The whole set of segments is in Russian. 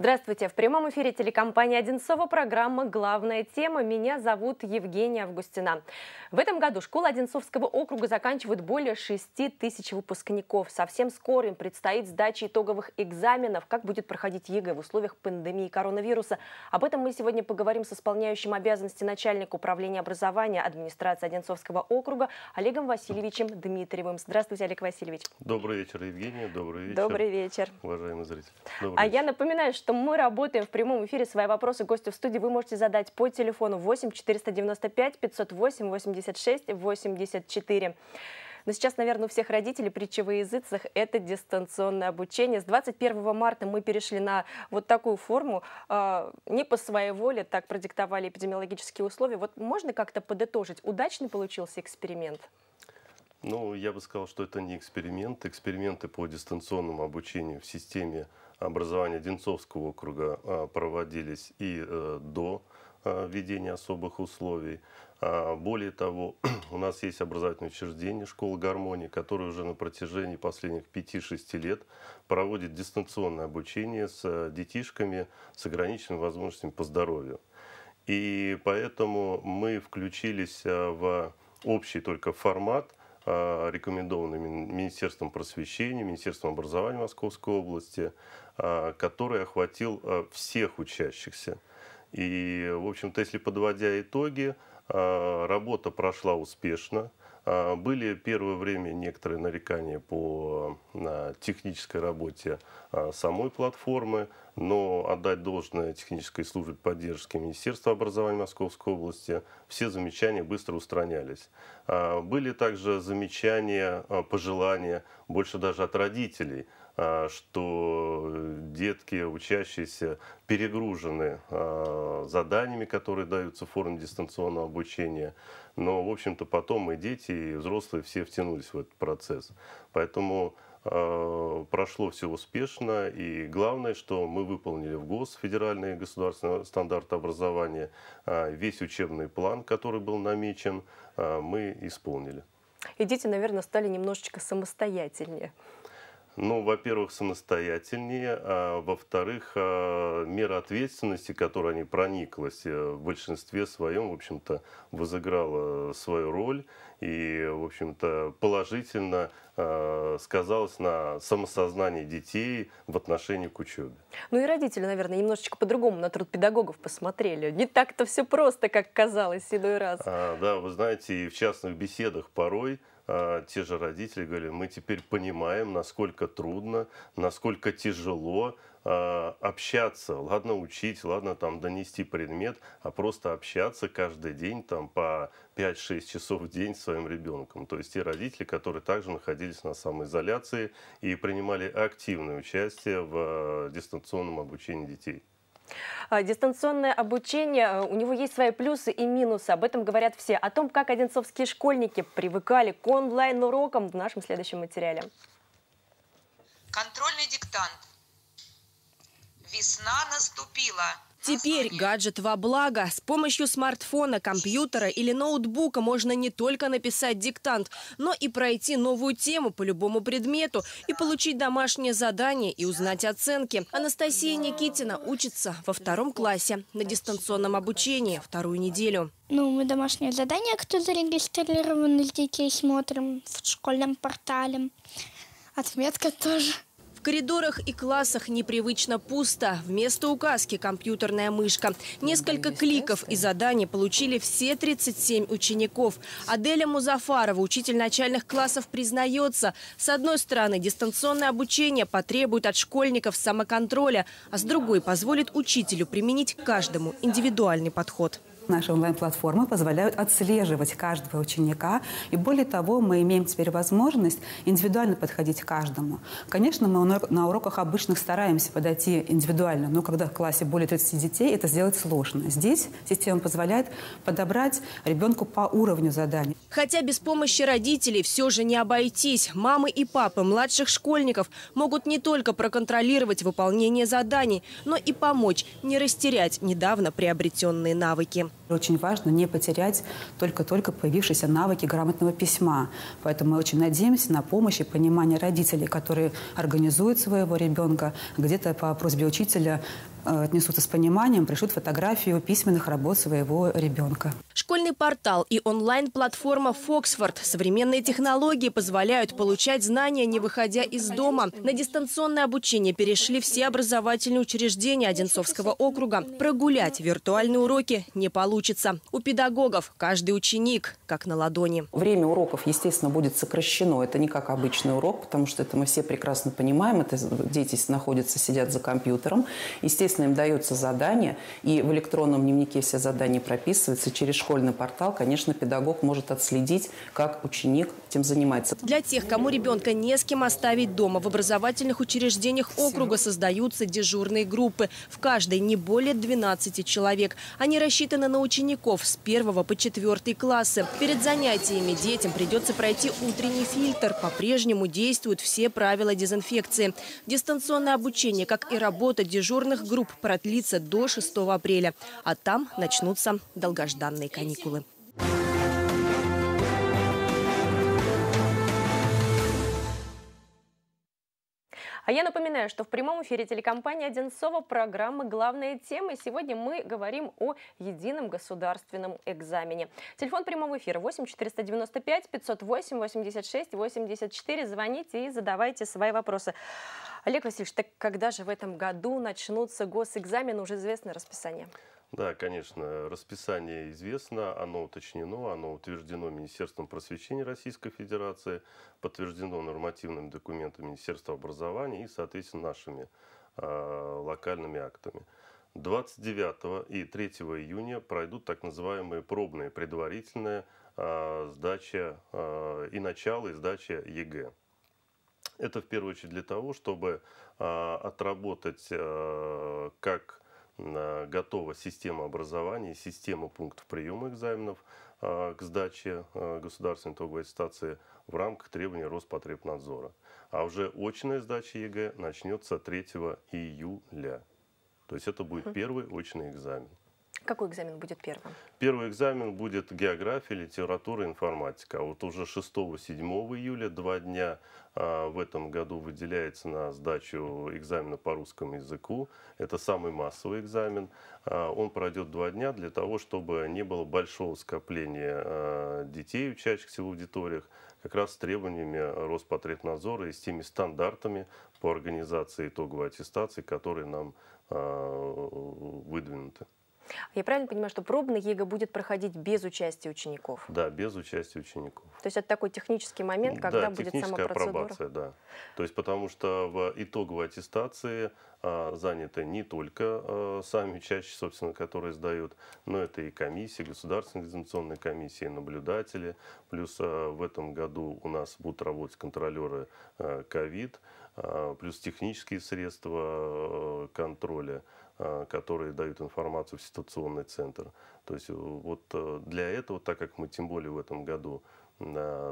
Здравствуйте! В прямом эфире телекомпании «Одинцова» программа «Главная тема». Меня зовут Евгения Августина. В этом году школы Одинцовского округа заканчивают более 6 тысяч выпускников. Совсем скоро им предстоит сдача итоговых экзаменов. Как будет проходить ЕГЭ в условиях пандемии коронавируса? Об этом мы сегодня поговорим с исполняющим обязанности начальника управления образования администрации Одинцовского округа Олегом Васильевичем Дмитриевым. Здравствуйте, Олег Васильевич. Добрый вечер, Евгения. Добрый вечер. Добрый вечер. Уважаемые зрители. Добрый а вечер. я напоминаю, что что мы работаем в прямом эфире. Свои вопросы гостю в студии вы можете задать по телефону 8 495 508 86 84. Но сейчас, наверное, у всех родителей притча во языцах – это дистанционное обучение. С 21 марта мы перешли на вот такую форму. А, не по своей воле так продиктовали эпидемиологические условия. Вот можно как-то подытожить, удачный получился эксперимент? Ну, я бы сказал, что это не эксперимент. Эксперименты по дистанционному обучению в системе образования Денцовского округа а, проводились и э, до а, введения особых условий. А, более того, у нас есть образовательное учреждение «Школа гармонии», которое уже на протяжении последних 5-6 лет проводит дистанционное обучение с э, детишками с ограниченными возможностями по здоровью. И поэтому мы включились э, в общий только формат – Э, рекомендованными Министерством просвещения, Министерством образования Московской области, э, который охватил э, всех учащихся. И, в общем-то, если подводя итоги, работа прошла успешно. А, были первое время некоторые нарекания по технической работе а, самой платформы, но отдать должное технической службе поддержки Министерства образования Московской области, все замечания быстро устранялись. А, были также замечания, пожелания, больше даже от родителей – Э, что детки, учащиеся перегружены э, заданиями, которые даются в форме дистанционного обучения. Но, в общем-то, потом и дети, и взрослые все втянулись в этот процесс. Поэтому э, прошло все успешно. И главное, что мы выполнили в ГОС, федеральный государственный стандарт образования, весь учебный план, который был намечен, мы исполнили. И дети, наверное, стали немножечко самостоятельнее. Ну, во-первых, самостоятельнее, а во-вторых, а, мера ответственности, которая не прониклась, э, в большинстве своем, в общем-то, возыграла свою роль и, в общем-то, положительно а, сказалось на самосознании детей в отношении к учебе. Ну и родители, наверное, немножечко по-другому на труд педагогов посмотрели. Не так-то все просто, как казалось иной раз. А, да, вы знаете, и в частных беседах порой а, те же родители говорили, мы теперь понимаем, насколько трудно, насколько тяжело э, общаться, ладно учить, ладно там донести предмет, а просто общаться каждый день там по 5-6 часов в день с своим ребенком. То есть те родители, которые также находились на самоизоляции и принимали активное участие в э, дистанционном обучении детей. А, дистанционное обучение, а, у него есть свои плюсы и минусы. Об этом говорят все. О том, как одинцовские школьники привыкали к онлайн-урокам в нашем следующем материале. Контрольный диктант. Весна наступила. Теперь гаджет во благо. С помощью смартфона, компьютера или ноутбука можно не только написать диктант, но и пройти новую тему по любому предмету и получить домашнее задание и узнать оценки. Анастасия Никитина учится во втором классе на дистанционном обучении вторую неделю. Ну, мы домашнее задание, кто зарегистрирован, с детей смотрим в школьном портале. Отметка тоже. В коридорах и классах непривычно пусто. Вместо указки – компьютерная мышка. Несколько кликов и заданий получили все 37 учеников. Аделя Музафарова, учитель начальных классов, признается. С одной стороны, дистанционное обучение потребует от школьников самоконтроля, а с другой позволит учителю применить каждому индивидуальный подход. Наши онлайн-платформы позволяют отслеживать каждого ученика, и более того, мы имеем теперь возможность индивидуально подходить к каждому. Конечно, мы на уроках обычных стараемся подойти индивидуально, но когда в классе более 30 детей, это сделать сложно. Здесь система позволяет подобрать ребенку по уровню заданий. Хотя без помощи родителей все же не обойтись. Мамы и папы младших школьников могут не только проконтролировать выполнение заданий, но и помочь не растерять недавно приобретенные навыки. Очень важно не потерять только-только появившиеся навыки грамотного письма. Поэтому мы очень надеемся на помощь и понимание родителей, которые организуют своего ребенка где-то по просьбе учителя Э, отнесутся с пониманием, пришлют фотографию письменных работ своего ребенка. Школьный портал и онлайн-платформа «Фоксфорд». Современные технологии позволяют получать знания, не выходя из дома. На дистанционное обучение перешли все образовательные учреждения Одинцовского округа. Прогулять виртуальные уроки не получится. У педагогов каждый ученик как на ладони. Время уроков, естественно, будет сокращено. Это не как обычный урок, потому что это мы все прекрасно понимаем. Это дети находятся, сидят за компьютером. Естественно, Естественно, им даются задания, и в электронном дневнике все задания прописываются. Через школьный портал, конечно, педагог может отследить, как ученик этим занимается. Для тех, кому ребенка не с кем оставить дома, в образовательных учреждениях округа создаются дежурные группы. В каждой не более 12 человек. Они рассчитаны на учеников с 1 по 4 классы. Перед занятиями детям придется пройти утренний фильтр. По-прежнему действуют все правила дезинфекции. Дистанционное обучение, как и работа дежурных групп, Труб продлится до 6 апреля, а там начнутся долгожданные каникулы. А я напоминаю, что в прямом эфире телекомпании «Одинцова» программа «Главная тема». Сегодня мы говорим о едином государственном экзамене. Телефон прямого эфира 8 495 508 86 84. Звоните и задавайте свои вопросы. Олег Васильевич, так когда же в этом году начнутся госэкзамены? Уже известно расписание. Да, конечно, расписание известно, оно уточнено, оно утверждено Министерством просвещения Российской Федерации, подтверждено нормативным документом Министерства образования и, соответственно, нашими э, локальными актами. 29 и 3 июня пройдут так называемые пробные предварительные э, а, сдача э, и начало и сдача ЕГЭ. Это в первую очередь для того, чтобы э, отработать э, как Э, готова система образования, система пунктов приема экзаменов э, к сдаче э, государственной итоговой аттестации в рамках требований Роспотребнадзора. А уже очная сдача ЕГЭ начнется 3 июля. То есть это будет первый очный экзамен. Какой экзамен будет первым? Первый экзамен будет география, литература, информатика. А вот уже 6-7 июля, два дня а, в этом году выделяется на сдачу экзамена по русскому языку. Это самый массовый экзамен. А, он пройдет два дня для того, чтобы не было большого скопления а, детей, учащихся в аудиториях, как раз с требованиями Роспотребнадзора и с теми стандартами по организации итоговой аттестации, которые нам а, выдвинуты. Я правильно понимаю, что пробный ЕГЭ будет проходить без участия учеников? Да, без участия учеников. То есть это такой технический момент, когда да, будет сама процедура? Да, техническая апробация, да. То есть потому что в итоговой аттестации а, заняты не только а, сами чаще, собственно, которые сдают, но это и комиссии, государственные экзаменационные комиссии, наблюдатели. Плюс а, в этом году у нас будут работать контролеры ковид, плюс технические средства контроля которые дают информацию в ситуационный центр. То есть э, вот э, для этого, так как мы тем более в этом году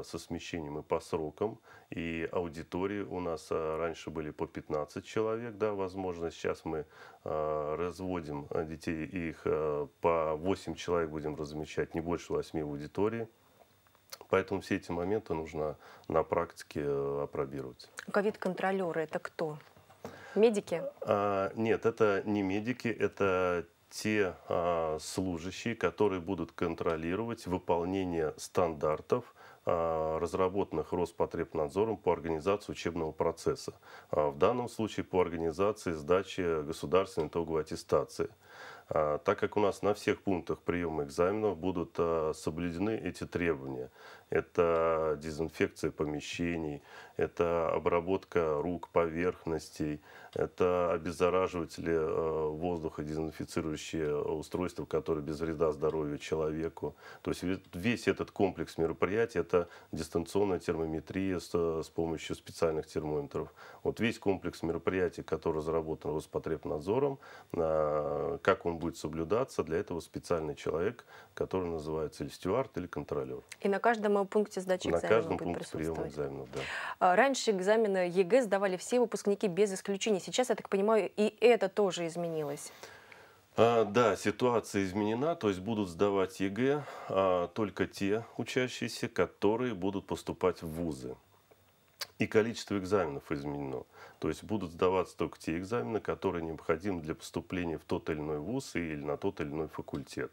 со смещением и по срокам, и аудитории у нас а, раньше были по 15 человек, да, возможно, сейчас мы а, разводим а, детей, их по 8 человек будем размещать, не больше 8 в аудитории. Поэтому все эти моменты нужно на практике опробировать. Ковид-контролеры – это кто? Медики? А, нет, это не медики, это те а, служащие, которые будут контролировать выполнение стандартов Э, разработанных Роспотребнадзором по организации учебного процесса. Э, в данном случае по организации сдачи государственной итоговой аттестации. Э, так как у нас на всех пунктах приема экзаменов будут соблюдены эти требования, это дезинфекция помещений, это обработка рук, поверхностей, это обеззараживатели э, воздуха, дезинфицирующие устройства, которые без вреда здоровью человеку. То есть весь этот комплекс мероприятий – это дистанционная термометрия с, с помощью специальных термометров. Вот весь комплекс мероприятий, который разработан Роспотребнадзором, э, как он будет соблюдаться, для этого специальный человек, который называется или стюард, или контролер. И на каждом пункте сдачи на экзамена каждом будет пункте присутствовать. приема экзаменов, да. А, раньше экзамены ЕГЭ сдавали все выпускники без исключения. Сейчас, я так понимаю, и это тоже изменилось. А, да, ситуация изменена, то есть будут сдавать ЕГЭ а, только те учащиеся, которые будут поступать в вузы. И количество экзаменов изменено. То есть будут сдаваться только те экзамены, которые необходимы для поступления в тот или иной вуз или на тот или иной факультет.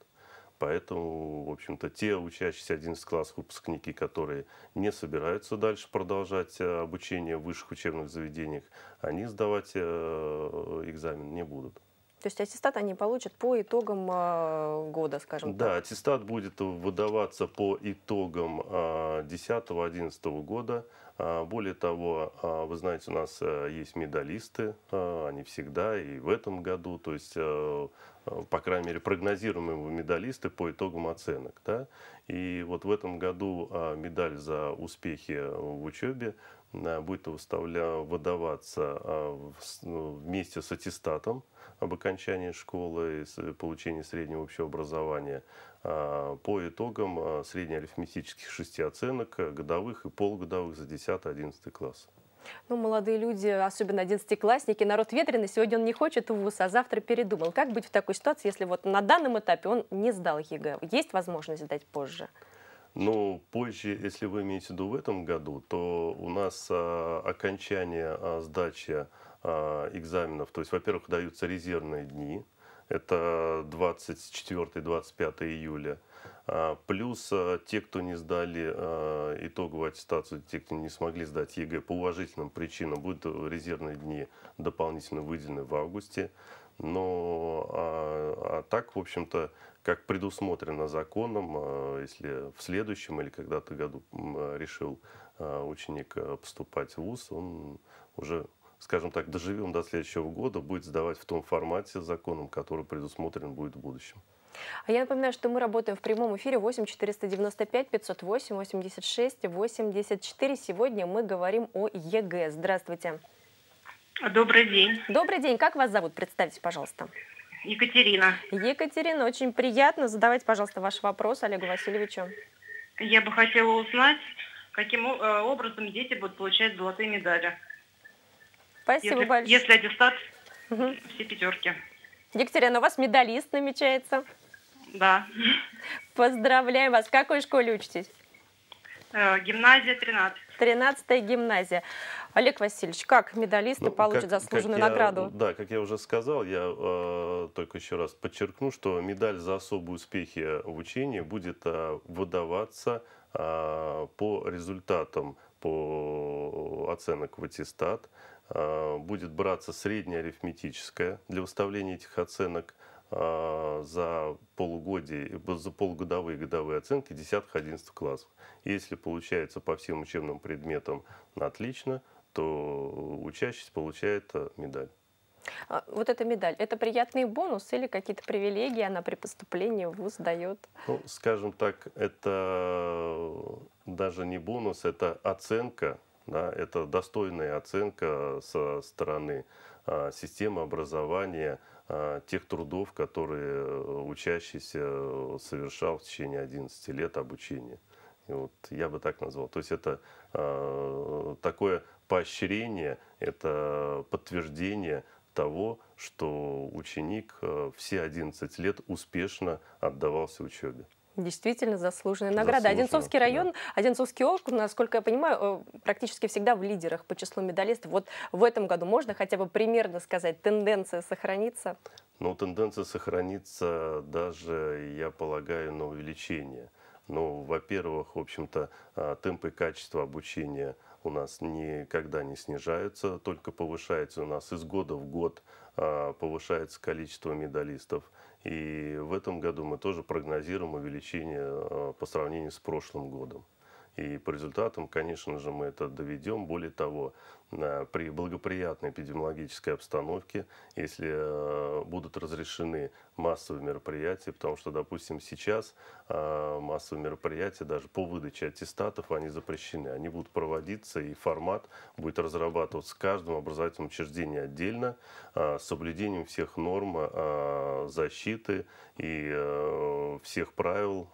Поэтому, в общем-то, те учащиеся 11 класс выпускники, которые не собираются дальше продолжать э, обучение в высших учебных заведениях, они сдавать э, экзамен не будут. То есть аттестат они получат по итогам э, года, скажем да, так? Да, аттестат будет выдаваться по итогам 10-11 года. А, более того, а, вы знаете, у нас э, есть медалисты, а, они всегда и в этом году, то есть, э, э, по крайней мере, прогнозируемые медалисты по итогам оценок. Да? И вот в этом году медаль за успехи в учебе будет выставля... выдаваться ну, вместе с аттестатом об окончании школы, и э, получении среднего общего образования, а, по итогам а, среднеарифметических шести оценок, э, годовых и полугодовых за 10-11 класс. Ну, молодые люди, особенно одиннадцатиклассники, народ ветреный, сегодня он не хочет в ВУЗ, а завтра передумал. Как быть в такой ситуации, если вот на данном этапе он не сдал ЕГЭ? Есть возможность сдать позже? Ну, позже, если вы имеете в виду в этом году, то у нас а, окончание а, сдачи а, экзаменов. То есть, во-первых, даются резервные дни, это 24-25 июля. А, плюс а, те, кто не сдали итоговую аттестацию, те, кто не смогли сдать ЕГЭ по уважительным причинам, будут резервные дни дополнительно выделены в августе. Но а, а так, в общем-то, как предусмотрено законом, если в следующем или когда-то году решил ученик поступать в ВУЗ, он уже скажем так, доживем до следующего года, будет сдавать в том формате законом, который предусмотрен будет в будущем. А я напоминаю, что мы работаем в прямом эфире 8 495 508 86 84. Сегодня мы говорим о ЕГЭ. Здравствуйте. Добрый день. Добрый день. Как вас зовут? Представьтесь, пожалуйста. Екатерина. Екатерина, очень приятно. Задавайте, пожалуйста, ваш вопрос Олегу Васильевичу. Я бы хотела узнать, каким э, образом дети будут получать золотые медали. Спасибо если, большое. Если аттестат, угу. все пятерки. Екатерина, у вас медалист намечается. Да. Поздравляю вас. В какой школе учитесь? Э, гимназия 13. 13-я гимназия. Олег Васильевич, как медалисты ну, получат как, заслуженную как я, награду? Э, да, как я уже сказал, я э, только еще раз подчеркну, что медаль за особые успехи в учении будет э, выдаваться э, по результатам по оценок в аттестат, Э, будет браться средняя арифметическая для выставления этих оценок э, за полугодие, за полугодовые годовые оценки 10-11 классов. Если получается по всем учебным предметам отлично, то учащийся получает э, медаль. А, вот эта медаль, это приятный бонус или какие-то привилегии она при поступлении в ВУЗ дает? Ну, скажем так, это даже не бонус, это оценка да, это достойная оценка со стороны а, системы образования а, тех трудов, которые э, учащийся э, совершал в течение 11 лет обучения. И вот я бы так назвал. То есть это а, такое поощрение, это подтверждение того, что ученик э, все 11 лет успешно отдавался учебе. Действительно заслуженная награда. Заслуженно, Одинцовский район, да. Одинцовский округ, насколько я понимаю, э, практически всегда в лидерах по числу медалистов. Вот в этом году можно хотя бы примерно сказать, тенденция сохранится? Ну, тенденция сохранится даже, я полагаю, на увеличение. Ну, во-первых, в общем-то, а, темпы качества обучения у нас никогда не снижаются, только повышается у нас из года в год а, повышается количество медалистов – и в этом году мы тоже прогнозируем увеличение э, по сравнению с прошлым годом. И по результатам, конечно же, мы это доведем. Более того, Э, при благоприятной эпидемиологической обстановке, если э, будут разрешены массовые мероприятия, потому что, допустим, сейчас э, массовые мероприятия даже по выдаче аттестатов, они запрещены. Они будут проводиться, и формат будет разрабатываться каждым образовательным учреждением отдельно с соблюдением всех норм защиты и всех правил,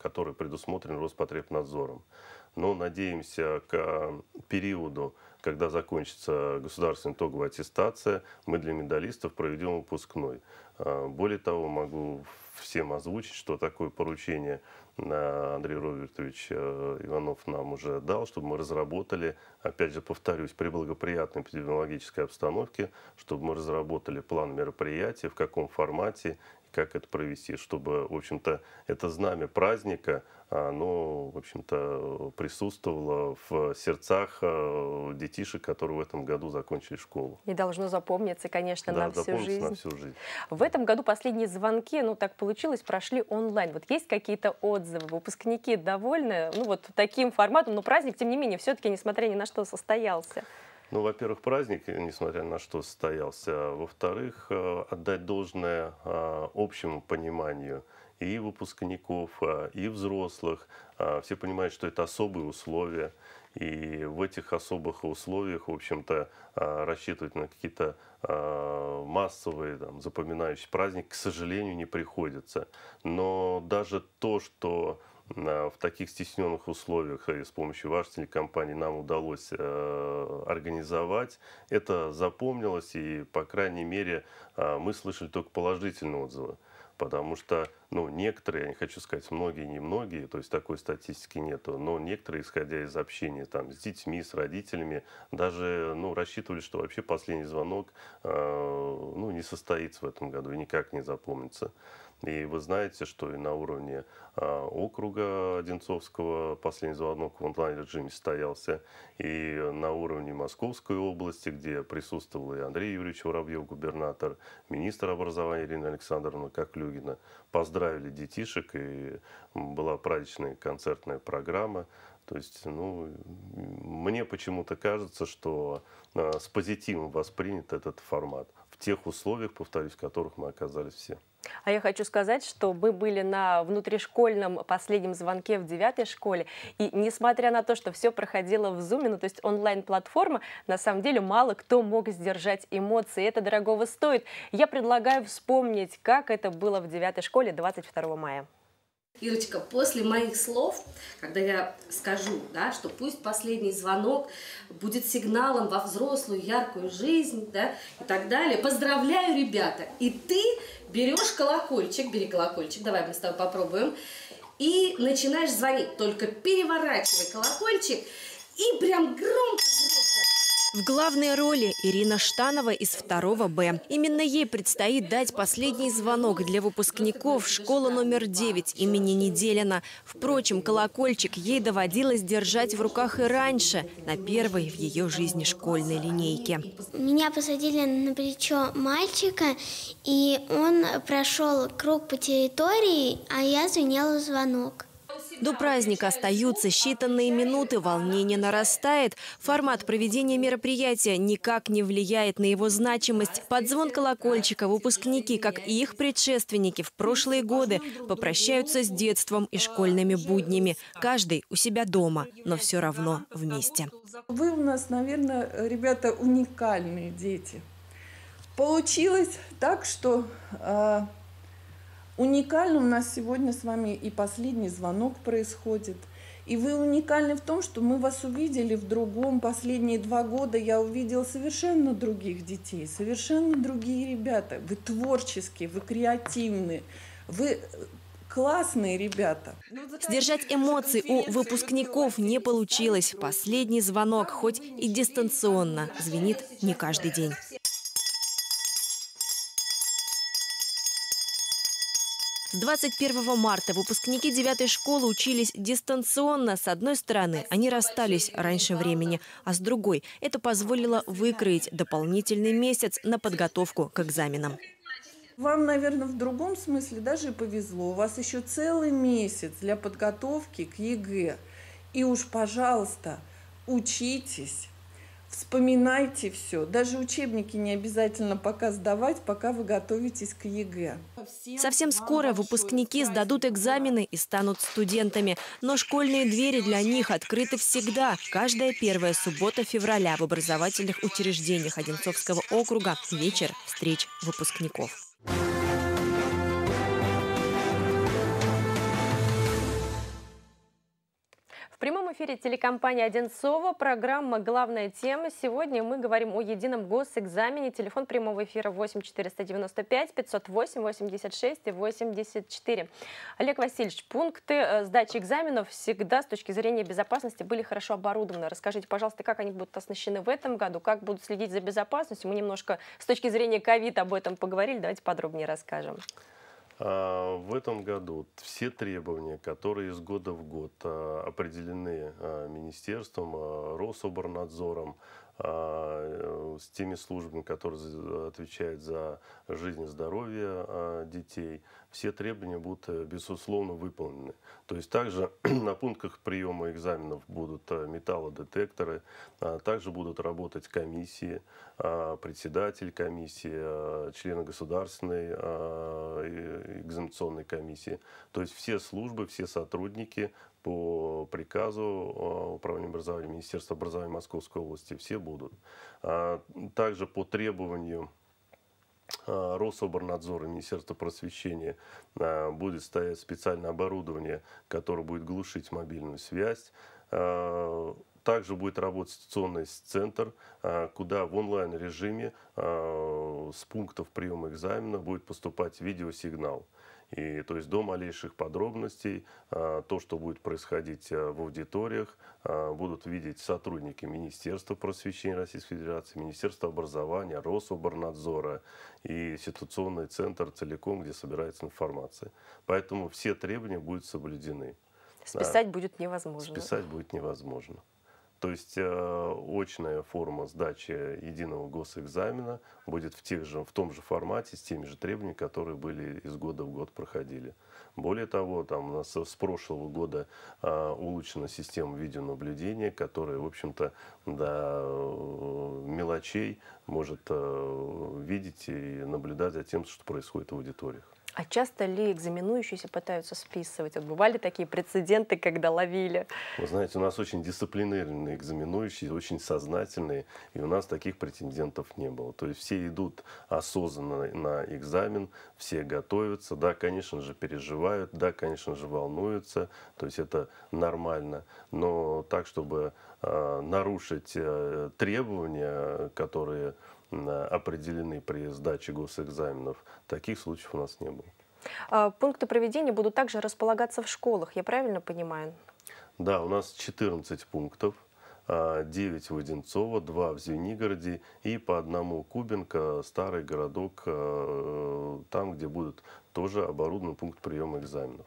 которые предусмотрены Роспотребнадзором но надеемся к э, периоду, когда закончится государственная итоговая аттестация, мы для медалистов проведем выпускной. Э, более того, могу всем озвучить, что такое поручение э, Андрей Робертович Иванов нам уже дал, чтобы мы разработали, опять же повторюсь, при благоприятной эпидемиологической обстановке, чтобы мы разработали план мероприятия, в каком формате как это провести, чтобы, в общем-то, это знамя праздника, оно, в общем-то, присутствовало в сердцах э, детишек, которые в этом году закончили школу. И должно запомниться, конечно, да, на, всю жизнь. на всю жизнь. В этом году последние звонки, ну так получилось, прошли онлайн. Вот есть какие-то отзывы? Выпускники довольны? Ну вот таким форматом, но праздник, тем не менее, все-таки, несмотря ни на что, состоялся. Ну, во-первых, праздник, несмотря на что состоялся. Во-вторых, э, отдать должное э, общему пониманию и выпускников, э, и взрослых. Все понимают, что это особые условия. И в этих особых условиях, в общем-то, рассчитывать на какие-то массовые, там, запоминающие праздник, к сожалению, не приходится. Но даже то, что Э, в таких стесненных условиях и с помощью вашей телекомпании нам удалось э, организовать. Это запомнилось, и, по крайней мере, э, мы слышали только положительные отзывы. Потому что, ну, некоторые, я не хочу сказать, многие, не многие, то есть такой статистики нету, но некоторые, исходя из общения там с детьми, с родителями, даже, ну, рассчитывали, что вообще последний звонок, э, ну, не состоится в этом году и никак не запомнится. И вы знаете, что и на уровне а, округа Одинцовского последний звонок в онлайн-режиме состоялся, и на уровне Московской области, где присутствовал и Андрей Юрьевич Воробьев, губернатор, министр образования Ирина Александровна Коклюгина, поздравили детишек, и была праздничная концертная программа. То есть, ну, мне почему-то кажется, что а, с позитивом воспринят этот формат в тех условиях, повторюсь, в которых мы оказались все. А я хочу сказать, что мы были на внутришкольном последнем звонке в девятой школе, и несмотря на то, что все проходило в Zoom, ну то есть онлайн-платформа, на самом деле мало кто мог сдержать эмоции, это дорогого стоит. Я предлагаю вспомнить, как это было в девятой школе 22 мая. Ирочка, после моих слов, когда я скажу, да, что пусть последний звонок будет сигналом во взрослую яркую жизнь да, и так далее, поздравляю, ребята, и ты берешь колокольчик, бери колокольчик, давай мы с тобой попробуем, и начинаешь звонить, только переворачивай колокольчик и прям громко-громко в главной роли Ирина Штанова из 2 Б. Именно ей предстоит дать последний звонок для выпускников школы номер 9 имени Неделина. Впрочем, колокольчик ей доводилось держать в руках и раньше, на первой в ее жизни школьной линейке. Меня посадили на плечо мальчика, и он прошел круг по территории, а я звенела звонок. До праздника остаются считанные минуты, волнение нарастает. Формат проведения мероприятия никак не влияет на его значимость. Под звон колокольчика выпускники, как и их предшественники в прошлые годы, попрощаются с детством и школьными буднями. Каждый у себя дома, но все равно вместе. Вы у нас, наверное, ребята, уникальные дети. Получилось так, что... А, уникально у нас сегодня с вами и последний звонок происходит. И вы уникальны в том, что мы вас увидели в другом. Последние два года я увидела совершенно других детей, совершенно другие ребята. Вы творческие, вы креативные, вы классные ребята. Ну, Сдержать эмоции у выпускников не получилось. Последний звонок, хоть и дистанционно, звенит не каждый день. С 21 марта выпускники 9 школы учились дистанционно. С одной стороны, они расстались раньше времени, а с другой – это позволило выкроить дополнительный месяц на подготовку к экзаменам. Вам, наверное, в другом смысле даже повезло. У вас еще целый месяц для подготовки к ЕГЭ. И уж, пожалуйста, учитесь, Вспоминайте все. Даже учебники не обязательно пока сдавать, пока вы готовитесь к ЕГЭ. Совсем скоро выпускники сдадут экзамены и станут студентами. Но школьные двери для них открыты всегда. Каждая первая суббота февраля в образовательных учреждениях Одинцовского округа. Вечер встреч выпускников. В прямом эфире телекомпании «Одинцова» программа «Главная тема». Сегодня мы говорим о едином госэкзамене. Телефон прямого эфира 8 495 508 86 и 84. Олег Васильевич, пункты э, сдачи экзаменов всегда с точки зрения безопасности были хорошо оборудованы. Расскажите, пожалуйста, как они будут оснащены в этом году, как будут следить за безопасностью. Мы немножко с точки зрения ковид об этом поговорили, давайте подробнее расскажем. А, в этом году все требования, которые из года в год а, определены а, министерством, Рособорнадзором, а, э, с теми службами, которые отвечают за жизнь и здоровье а, детей, все требования будут, э, безусловно, выполнены. То есть также на пунктах приема экзаменов будут э, металлодетекторы, а также будут работать комиссии, председатель комиссии, члены государственной экзаменационной комиссии. То есть все службы, все сотрудники по приказу а, Управления образования Министерства образования Московской области все будут. А, также по требованию а, Рособорнадзора, Министерства просвещения будет стоять специальное оборудование, которое будет глушить мобильную связь. Также будет работать ситуационный центр, куда в онлайн-режиме с пунктов приема экзамена будет поступать видеосигнал. И, то есть до малейших подробностей а, то, что будет происходить а, в аудиториях, а, будут видеть сотрудники Министерства просвещения Российской Федерации, Министерства образования, Рособорнадзора и ситуационный центр целиком, где собирается информация. Поэтому все требования будут соблюдены. Списать да. будет невозможно. Списать будет невозможно. То есть э, очная форма сдачи единого госэкзамена будет в, тех же, в том же формате, с теми же требованиями, которые были из года в год проходили. Более того, там у нас с прошлого года э, улучшена система видеонаблюдения, которая, в общем-то, до э, мелочей может э, видеть и наблюдать за тем, что происходит в аудиториях. А часто ли экзаменующиеся пытаются списывать? Вот бывали такие прецеденты, когда ловили? Вы знаете, у нас очень дисциплинированные экзаменующие, очень сознательные, и у нас таких претендентов не было. То есть все идут осознанно на экзамен, все готовятся, да, конечно же, переживают, да, конечно же, волнуются, то есть это нормально. Но так, чтобы э, нарушить э, требования, которые определены при сдаче госэкзаменов. Таких случаев у нас не было. А пункты проведения будут также располагаться в школах, я правильно понимаю? Да, у нас 14 пунктов. 9 а, в Одинцово, 2 в Звенигороде и по одному Кубинка, старый городок, э, там, где будут тоже оборудован пункт приема экзаменов.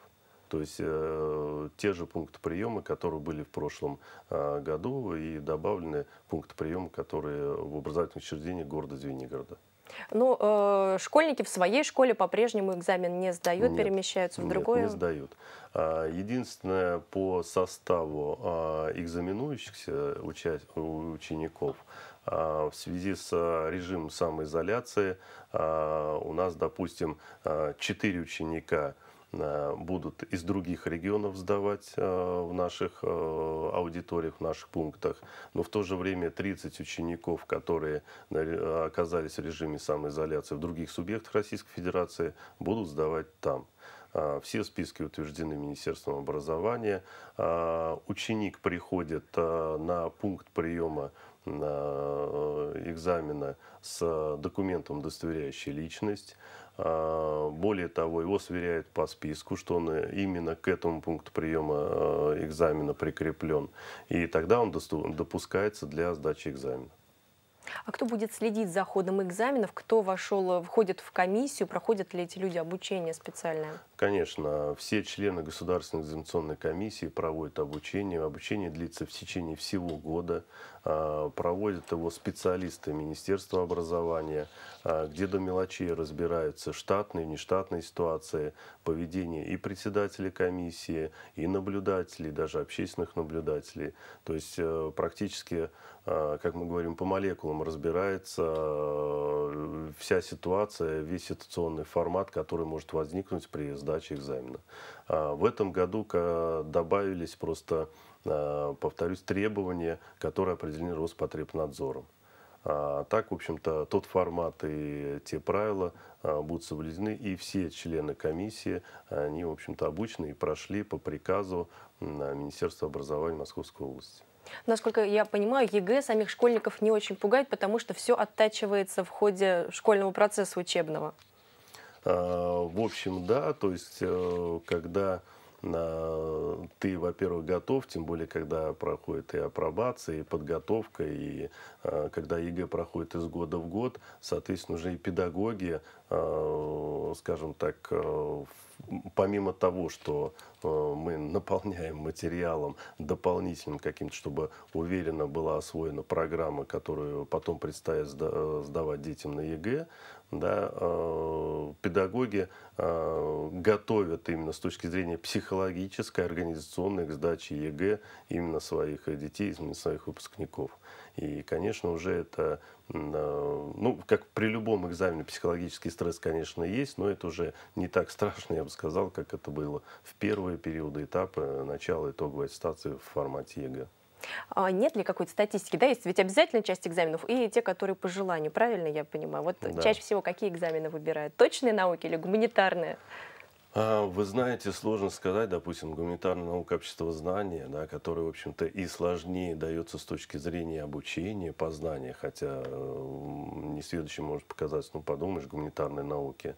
То есть э, те же пункты приема, которые были в прошлом э, году, и добавлены пункты приема, которые в образовательных учреждениях города Звенигорода. Ну, э, школьники в своей школе по-прежнему экзамен не сдают, нет, перемещаются в нет, другое? не сдают. А, единственное, по составу а, экзаменующихся учеников, а, в связи с режимом самоизоляции, у нас, допустим, 4 ученика – Э, будут из других регионов сдавать э, в наших э, аудиториях, в наших пунктах. Но в то же время 30 учеников, которые оказались в режиме самоизоляции в других субъектах Российской Федерации, будут сдавать там. Все списки утверждены Министерством образования. Ученик приходит на пункт приема экзамена с документом, удостоверяющий личность. А, более того, его сверяют по списку, что он именно к этому пункту приема э, экзамена прикреплен. И тогда он допускается для сдачи экзамена. А кто будет следить за ходом экзаменов? Кто вошел, э, входит в комиссию? Проходят ли эти люди обучение специальное? Конечно, все члены Государственной экзаменационной комиссии проводят обучение. Обучение длится в течение всего года. А, проводят его специалисты Министерства образования, а, где до мелочей разбираются штатные, нештатные ситуации, поведение и председателя комиссии, и наблюдателей, даже общественных наблюдателей. То есть э, практически, а, как мы говорим, по молекулам разбирается э, вся ситуация, весь ситуационный формат, который может возникнуть при сдаче сдачи экзамена. А, в этом году добавились просто, а, повторюсь, требования, которые определены Роспотребнадзором. А так, в общем-то, тот формат и те правила а, будут соблюдены, и все члены комиссии, они, в общем-то, обучены и прошли по приказу Министерства образования Московской области. Насколько я понимаю, ЕГЭ самих школьников не очень пугает, потому что все оттачивается в ходе школьного процесса учебного. Э, в общем, да, то есть э, когда э, ты, во-первых, готов, тем более, когда проходит и апробация, и подготовка, и Э, когда ЕГЭ проходит из года в год, соответственно, уже и педагоги, э, скажем так, э, помимо того, что мы наполняем материалом дополнительным каким-то, чтобы уверенно была освоена программа, которую потом предстоит сдавать детям на ЕГЭ, да, педагоги готовят именно с точки зрения психологической, организационной к сдаче ЕГЭ именно своих детей, именно своих выпускников. И, конечно, уже это, э, ну, как при любом экзамене психологический стресс, конечно, есть, но это уже не так страшно, я бы сказал, как это было в первые периоды этапа э, начала итоговой аттестации в формате ЕГЭ. А нет ли какой-то статистики? Да, есть ведь обязательная часть экзаменов и те, которые по желанию, правильно я понимаю? Вот да. чаще всего какие экзамены выбирают? Точные науки или гуманитарные? А, вы знаете, сложно сказать, допустим, гуманитарная наука общества знания, да, которая, в общем-то, и сложнее дается с точки зрения обучения, познания, хотя не несведущим может показаться, ну, подумаешь, гуманитарной науки.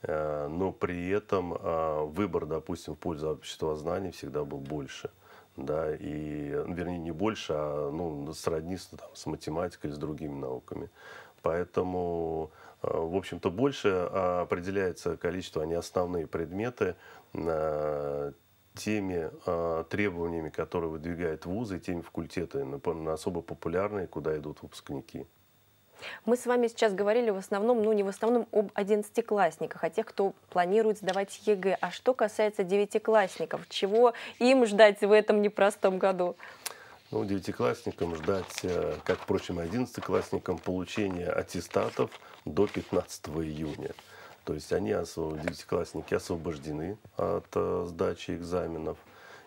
Э, но при этом а, выбор, допустим, в пользу общества знаний всегда был больше да, и, э, вернее, не больше, а, ну, сродни там, с математикой, с другими науками. Поэтому Э, в общем-то, больше а, определяется количество, а не основные предметы, э, теми э, требованиями, которые выдвигают вузы, теми факультеты, например, на особо популярные, куда идут выпускники. Мы с вами сейчас говорили в основном, ну не в основном, об одиннадцатиклассниках, о тех, кто планирует сдавать ЕГЭ. А что касается девятиклассников, чего им ждать в этом непростом году? ну, девятиклассникам ждать, э, как, впрочем, одиннадцатиклассникам, получения аттестатов до 15 июня. То есть они, девятиклассники, освобождены от э, сдачи экзаменов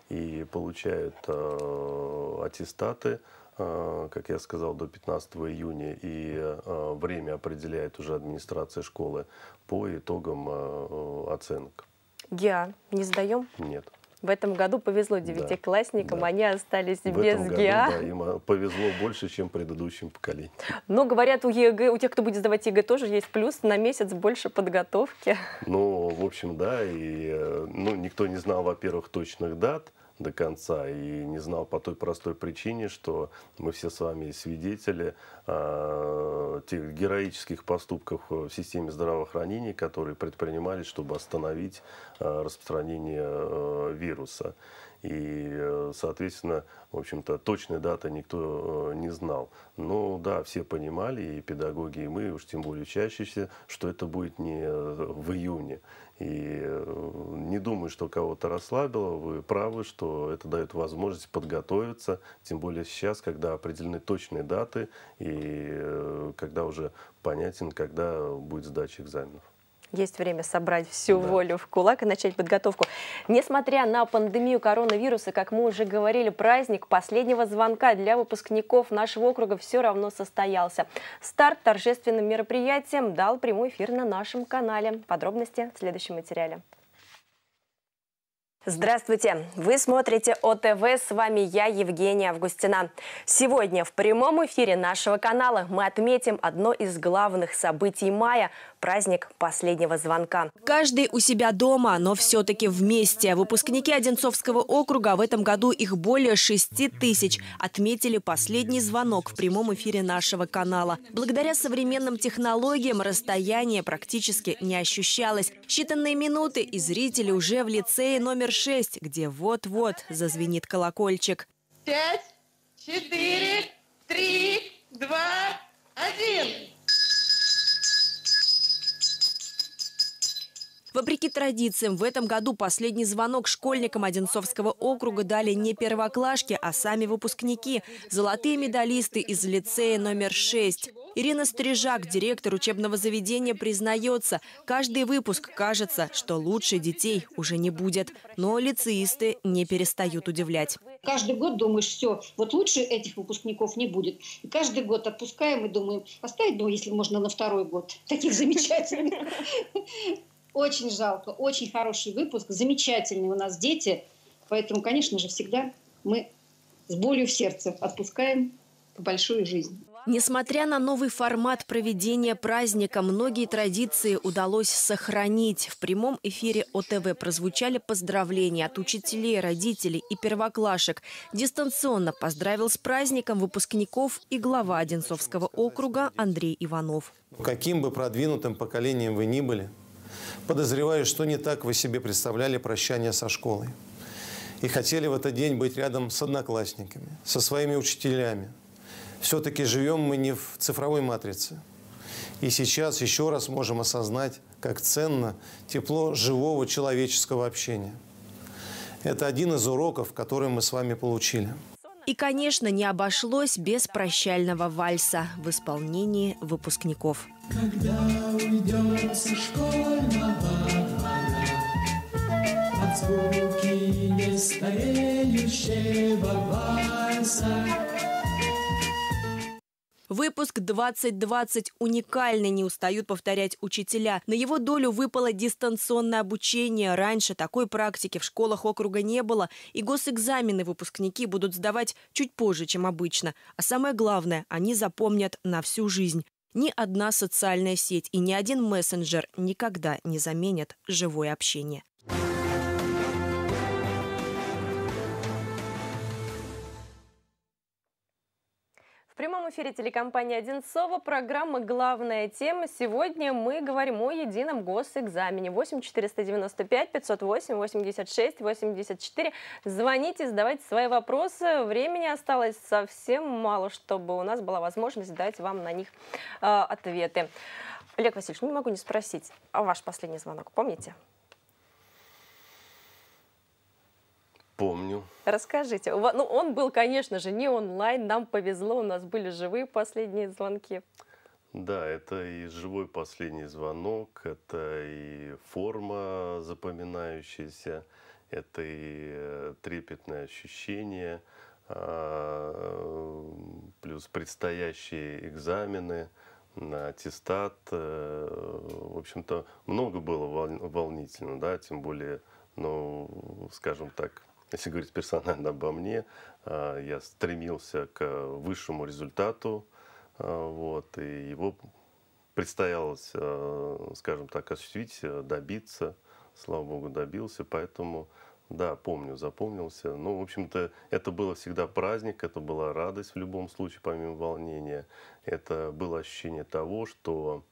и получают э, аттестаты, как я сказал, до 15 июня, и время определяет уже администрация школы по итогам оценок. ГИА не сдаем? Нет. В этом году повезло девятиклассникам, да, да. они остались в без этом ГИА. Году, а. да, им э, повезло больше, чем предыдущим поколениям. Но говорят, у ЕГЭ, у тех, кто будет сдавать ЕГЭ, тоже есть плюс на месяц больше подготовки. Ну, в общем, да, и э, ну, никто не знал, во-первых, точных дат, до конца и не знал по той простой причине, что мы все с вами свидетели а, тех героических поступков в системе здравоохранения, которые предпринимались, чтобы остановить а, распространение э, вируса. И, э, соответственно, в общем-то, точной даты никто э, не знал. Но ну да, все понимали, и педагоги, и мы, уж тем более учащиеся, что это будет не э, в июне. И не думаю, что кого-то расслабило. Вы правы, что это дает возможность подготовиться, тем более сейчас, когда определены точные даты и когда уже понятен, когда будет сдача экзаменов. Есть время собрать всю да. волю в кулак и начать подготовку. Несмотря на пандемию коронавируса, как мы уже говорили, праздник последнего звонка для выпускников нашего округа все равно состоялся. Старт торжественным мероприятием дал прямой эфир на нашем канале. Подробности в следующем материале. Здравствуйте! Вы смотрите ОТВ, с вами я, Евгения Августина. Сегодня в прямом эфире нашего канала мы отметим одно из главных событий мая – праздник последнего звонка. Каждый у себя дома, но все-таки вместе. Выпускники Одинцовского округа в этом году их более 6 тысяч отметили последний звонок в прямом эфире нашего канала. Благодаря современным технологиям расстояние практически не ощущалось. Считанные минуты и зрители уже в лицее номер 6, где вот-вот зазвенит колокольчик. Пять, четыре, три, два, один. Вопреки традициям, в этом году последний звонок школьникам Одинцовского округа дали не первоклашки, а сами выпускники. Золотые медалисты из лицея номер 6. Ирина Стрижак, директор учебного заведения, признается, каждый выпуск кажется, что лучше детей уже не будет. Но лицеисты не перестают удивлять. Каждый год думаешь, все, вот лучше этих выпускников не будет. И каждый год отпускаем и думаем, оставить, «А ну, если можно, на второй год. Таких замечательных. Очень жалко. Очень хороший выпуск. Замечательные у нас дети. Поэтому, конечно же, всегда мы с болью в сердце отпускаем большую жизнь. Несмотря на новый формат проведения праздника, многие традиции удалось сохранить. В прямом эфире ОТВ прозвучали поздравления от учителей, родителей и первоклашек. Дистанционно поздравил с праздником выпускников и глава Одинцовского округа Андрей Иванов. Каким бы продвинутым поколением вы ни были – Подозреваю, что не так вы себе представляли прощание со школой. И хотели в этот день быть рядом с одноклассниками, со своими учителями. Все-таки живем мы не в цифровой матрице. И сейчас еще раз можем осознать, как ценно тепло живого человеческого общения. Это один из уроков, который мы с вами получили. И, конечно, не обошлось без прощального вальса в исполнении выпускников. Когда уйдем со школьного двора Под звуки нестареющего вальса Выпуск 2020 уникальный, не устают повторять учителя. На его долю выпало дистанционное обучение. Раньше такой практики в школах округа не было, и госэкзамены выпускники будут сдавать чуть позже, чем обычно. А самое главное, они запомнят на всю жизнь. Ни одна социальная сеть и ни один мессенджер никогда не заменят живое общение. В прямом эфире телекомпании «Одинцова» программа «Главная тема». Сегодня мы говорим о едином госэкзамене. 8 495 508 86 84. Звоните, задавайте свои вопросы. Времени осталось совсем мало, чтобы у нас была возможность дать вам на них э, ответы. Олег Васильевич, не могу не спросить, а ваш последний звонок помните? Помню. Расскажите. Ну, он был, конечно же, не онлайн. Нам повезло, у нас были живые последние звонки. Да, это и живой последний звонок, это и форма запоминающаяся, это и э, трепетное ощущение, а, плюс предстоящие экзамены аттестат. Э, в общем-то, много было волнительно, да, тем более, ну, скажем так, если говорить персонально обо мне, э, я стремился к высшему результату, э, вот, и его предстоялось, э, скажем так, осуществить, добиться. Слава богу, добился, поэтому, да, помню, запомнился. Ну, в общем-то, это было всегда праздник, это была радость в любом случае, помимо волнения. Это было ощущение того, что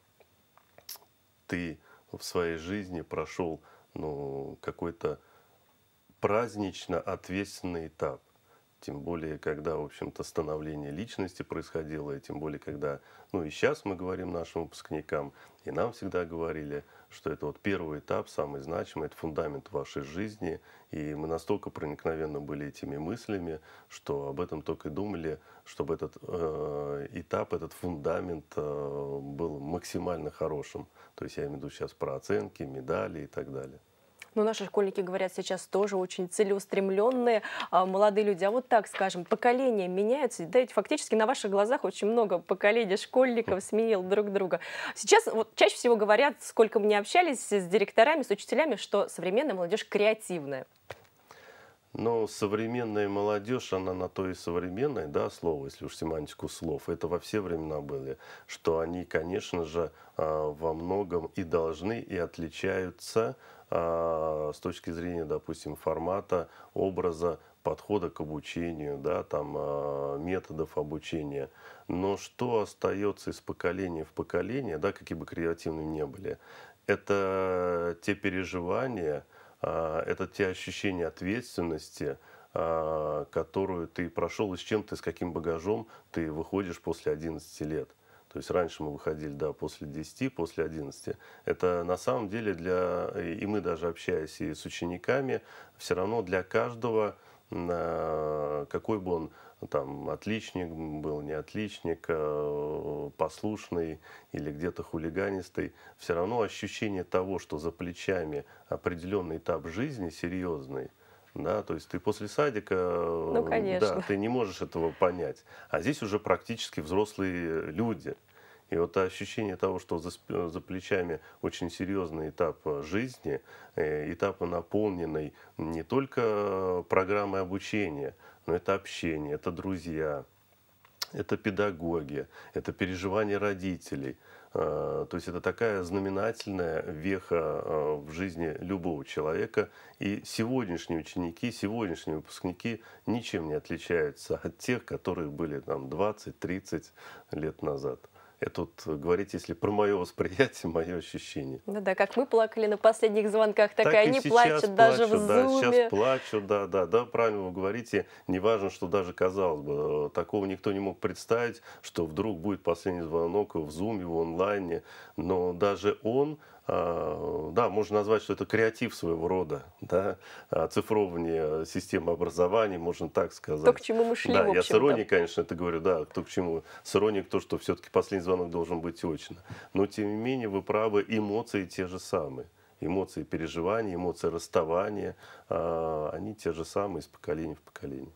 ты в своей жизни прошел ну, какой-то празднично ответственный этап. Тем более, когда, в общем-то, становление личности происходило, и тем более, когда, ну и сейчас мы говорим нашим выпускникам, и нам всегда говорили, что это вот первый этап, самый значимый, это фундамент вашей жизни. И мы настолько проникновенно были этими мыслями, что об этом только и думали, чтобы этот э, этап, этот фундамент э, был максимально хорошим. То есть я имею в виду сейчас про оценки, медали и так далее но ну, наши школьники, говорят, сейчас тоже очень целеустремленные а, молодые люди. А вот так, скажем, поколения меняются, да ведь фактически на ваших глазах очень много поколений школьников сменил друг друга. Сейчас вот чаще всего говорят, сколько мы не общались с директорами, с учителями, что современная молодежь креативная. Но ну, современная молодежь, она на то и современная, да, слово, если уж семантику слов, это во все времена были, что они, конечно же, а, во многом и должны, и отличаются а, с точки зрения, допустим, формата, образа, подхода к обучению, да, там, а, методов обучения. Но что остается из поколения в поколение, да, какие бы креативными ни были, это те переживания, а, это те ощущения ответственности, которую ты прошел и с чем ты, с каким багажом ты выходишь после 11 лет. То есть раньше мы выходили, да, после 10, после 11. Это на самом деле для, э, и мы даже общаясь и с учениками, все равно для каждого, э, какой бы он там отличник был, не отличник, э, послушный или где-то хулиганистый, все равно ощущение того, что за плечами определенный этап жизни серьезный, да, то есть ты после садика, ну, конечно. да, ты не можешь этого понять. А здесь уже практически взрослые люди. И вот ощущение того, что за, за плечами очень серьезный этап э, жизни, э, этап наполненный не только э, программой обучения, но это общение, это друзья, это педагоги, это переживания родителей. То есть это такая знаменательная веха в жизни любого человека. И сегодняшние ученики, сегодняшние выпускники ничем не отличаются от тех, которые были там 20-30 лет назад. Это вот говорить, если про мое восприятие, мое ощущение. да ну да, как мы плакали на последних звонках, так, так и они и плачут, плачут даже в да, зуме. Сейчас плачут, да, да, да, правильно вы говорите. Неважно, что даже казалось бы, э, такого никто не мог представить, что вдруг будет последний звонок в зуме, в онлайне, но даже он Э, да, можно назвать, что это креатив своего рода, да, э, оцифровывание э, системы образования, можно так сказать. То, к чему мы шли, Да, я с иронией, конечно, это говорю, да, то, к чему. С иронией то, что все-таки последний звонок должен быть очно. Но, тем не менее, вы правы, эмоции те же самые эмоции переживания, эмоции расставания, они те же самые из поколения в поколение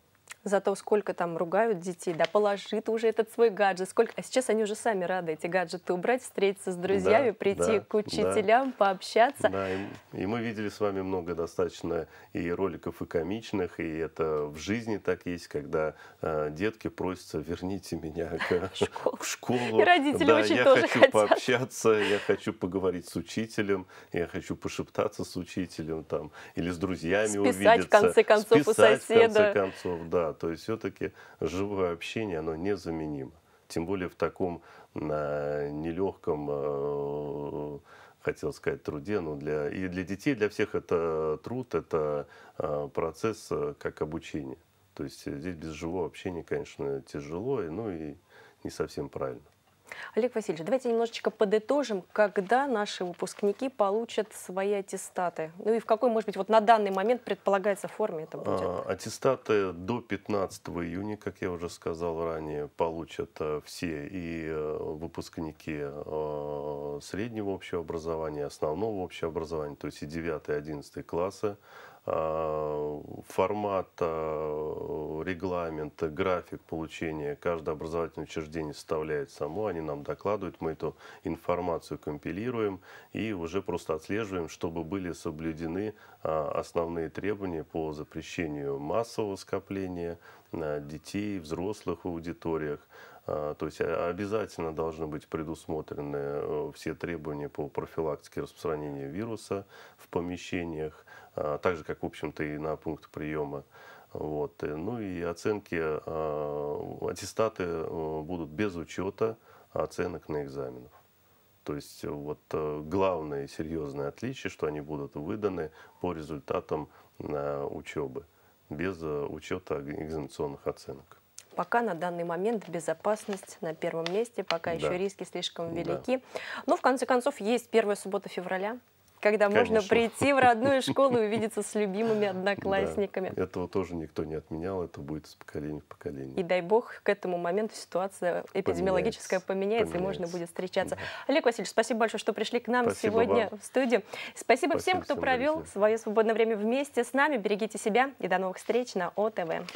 за то, сколько там ругают детей, да положи ты уже этот свой гаджет, сколько... А сейчас они уже сами рады эти гаджеты убрать, встретиться с друзьями, да, прийти да, к учителям, да. пообщаться. Да, и, и мы видели с вами много достаточно и роликов, и комичных, и это в жизни так есть, когда э, детки просятся, верните меня к, в школу. И родители да, очень я тоже хочу хотят. пообщаться, я хочу поговорить с учителем, я хочу пошептаться с учителем там, или с друзьями Списать, увидеться. в конце концов, Списать, у соседа. в конце концов, да то есть все-таки живое общение, оно незаменимо. Тем более в таком э, нелегком э, хотел сказать, труде. Ну, для, и для детей, для всех это труд, это э, процесс как обучение. То есть здесь без живого общения, конечно, тяжело, ну и не совсем правильно. Олег Васильевич, давайте немножечко подытожим, когда наши выпускники получат свои аттестаты. Ну и в какой, может быть, вот на данный момент предполагается форме это будет? А, аттестаты до 15 июня, как я уже сказал ранее, получат э, все и э, выпускники э, среднего общего образования, основного общего образования, то есть и 9 и 11 классы. Э, формат, э, регламент, график получения каждое образовательное учреждение составляет само, они нам докладывают, мы эту информацию компилируем и уже просто отслеживаем, чтобы были соблюдены э, основные требования по запрещению массового скопления детей, взрослых в аудиториях, а, то есть а, обязательно должны быть предусмотрены э, все требования по профилактике распространения вируса в помещениях, а, так же, как, в общем-то, и на пункт приема. Вот. Ну и оценки, аттестаты э, будут без учета оценок на экзаменах. То есть вот э, главное серьезное отличие, что они будут выданы по результатам учебы, без учета экзаменационных оценок пока на данный момент безопасность на первом месте, пока да. еще риски слишком велики. Да. Но в конце концов есть первая суббота февраля, когда Конечно. можно прийти в родную школу и увидеться с любимыми одноклассниками. Да, этого тоже никто не отменял, это будет из поколения в поколение. И дай бог, к этому моменту ситуация эпидемиологическая поменяется, поменяется, и можно будет встречаться. Да. Олег Васильевич, спасибо большое, что пришли к нам спасибо сегодня вам. в студию. Спасибо, спасибо всем, кто всем провел друзья. свое свободное время вместе с нами. Берегите себя и до новых встреч на ОТВ.